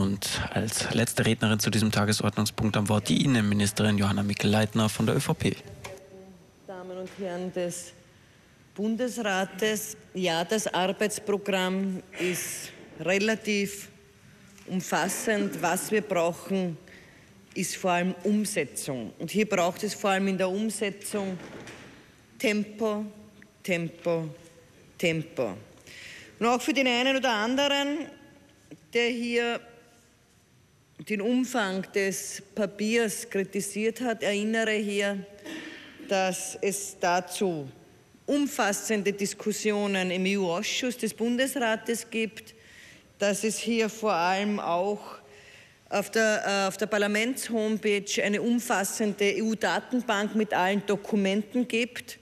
Und als letzte Rednerin zu diesem Tagesordnungspunkt am Wort die Innenministerin Johanna Mikl-Leitner von der ÖVP. Damen und Herren des Bundesrates, ja, das Arbeitsprogramm ist relativ umfassend. Was wir brauchen, ist vor allem Umsetzung. Und hier braucht es vor allem in der Umsetzung Tempo, Tempo, Tempo. Und auch für den einen oder anderen, der hier den Umfang des Papiers kritisiert hat, erinnere hier, dass es dazu umfassende Diskussionen im EU-Ausschuss des Bundesrates gibt, dass es hier vor allem auch auf der, äh, auf der Parlamentshomepage eine umfassende EU-Datenbank mit allen Dokumenten gibt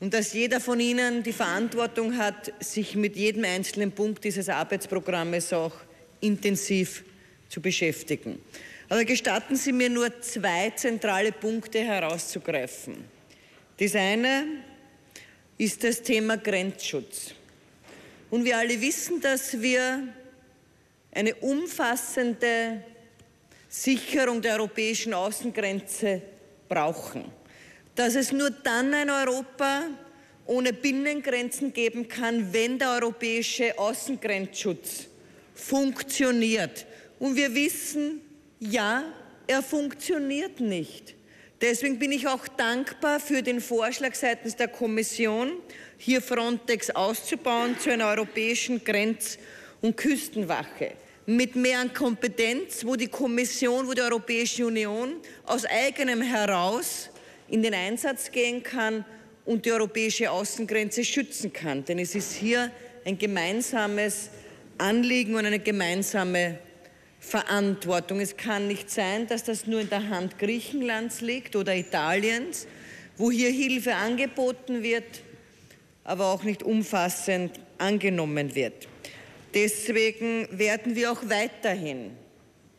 und dass jeder von Ihnen die Verantwortung hat, sich mit jedem einzelnen Punkt dieses Arbeitsprogrammes auch intensiv zu beschäftigen. Aber gestatten Sie mir nur zwei zentrale Punkte herauszugreifen. Das eine ist das Thema Grenzschutz. Und wir alle wissen, dass wir eine umfassende Sicherung der europäischen Außengrenze brauchen. Dass es nur dann ein Europa ohne Binnengrenzen geben kann, wenn der europäische Außengrenzschutz funktioniert. Und wir wissen, ja, er funktioniert nicht. Deswegen bin ich auch dankbar für den Vorschlag seitens der Kommission, hier Frontex auszubauen zu einer europäischen Grenz- und Küstenwache mit mehr an Kompetenz, wo die Kommission, wo die Europäische Union aus eigenem heraus in den Einsatz gehen kann und die europäische Außengrenze schützen kann. Denn es ist hier ein gemeinsames Anliegen und eine gemeinsame Verantwortung. Es kann nicht sein, dass das nur in der Hand Griechenlands liegt oder Italiens, wo hier Hilfe angeboten wird, aber auch nicht umfassend angenommen wird. Deswegen werden wir auch weiterhin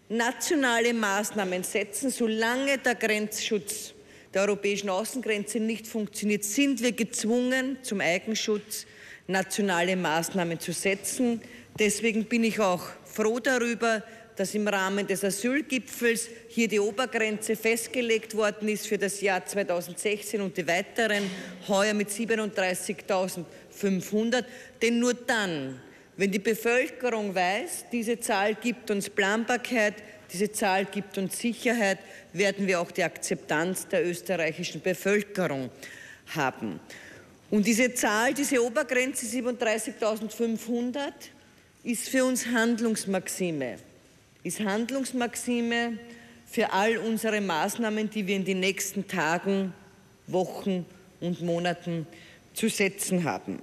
nationale Maßnahmen setzen. Solange der Grenzschutz der europäischen Außengrenze nicht funktioniert, sind wir gezwungen, zum Eigenschutz nationale Maßnahmen zu setzen. Deswegen bin ich auch froh darüber, dass im Rahmen des Asylgipfels hier die Obergrenze festgelegt worden ist für das Jahr 2016 und die weiteren heuer mit 37.500. Denn nur dann, wenn die Bevölkerung weiß, diese Zahl gibt uns Planbarkeit, diese Zahl gibt uns Sicherheit, werden wir auch die Akzeptanz der österreichischen Bevölkerung haben. Und diese Zahl, diese Obergrenze 37.500 ist für uns Handlungsmaxime ist Handlungsmaxime für all unsere Maßnahmen, die wir in den nächsten Tagen, Wochen und Monaten zu setzen haben.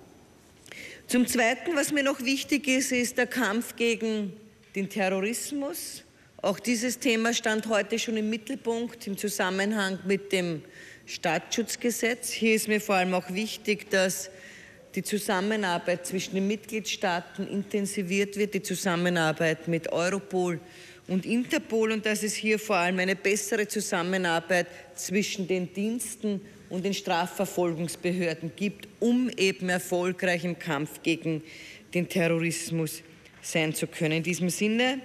Zum Zweiten, was mir noch wichtig ist, ist der Kampf gegen den Terrorismus. Auch dieses Thema stand heute schon im Mittelpunkt im Zusammenhang mit dem Staatsschutzgesetz. Hier ist mir vor allem auch wichtig, dass die Zusammenarbeit zwischen den Mitgliedstaaten intensiviert wird, die Zusammenarbeit mit Europol und Interpol und dass es hier vor allem eine bessere Zusammenarbeit zwischen den Diensten und den Strafverfolgungsbehörden gibt, um eben erfolgreich im Kampf gegen den Terrorismus sein zu können. In diesem Sinne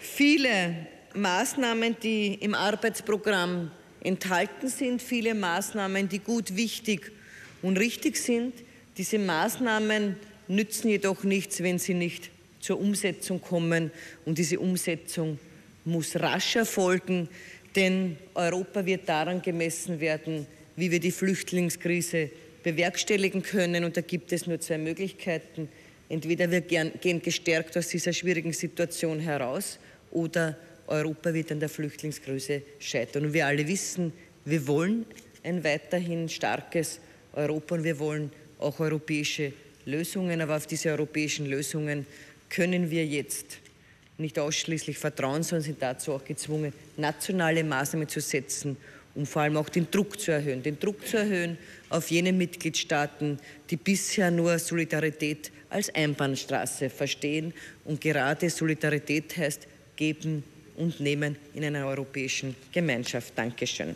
viele Maßnahmen, die im Arbeitsprogramm enthalten sind, viele Maßnahmen, die gut, wichtig und richtig sind. Diese Maßnahmen nützen jedoch nichts, wenn sie nicht zur Umsetzung kommen. Und diese Umsetzung muss rasch erfolgen, denn Europa wird daran gemessen werden, wie wir die Flüchtlingskrise bewerkstelligen können. Und da gibt es nur zwei Möglichkeiten. Entweder wir gehen gestärkt aus dieser schwierigen Situation heraus oder Europa wird an der Flüchtlingskrise scheitern. Und wir alle wissen, wir wollen ein weiterhin starkes Europa und wir wollen auch europäische Lösungen. Aber auf diese europäischen Lösungen können wir jetzt nicht ausschließlich vertrauen, sondern sind dazu auch gezwungen, nationale Maßnahmen zu setzen, um vor allem auch den Druck zu erhöhen. Den Druck zu erhöhen auf jene Mitgliedstaaten, die bisher nur Solidarität als Einbahnstraße verstehen. Und gerade Solidarität heißt geben und nehmen in einer europäischen Gemeinschaft. Dankeschön.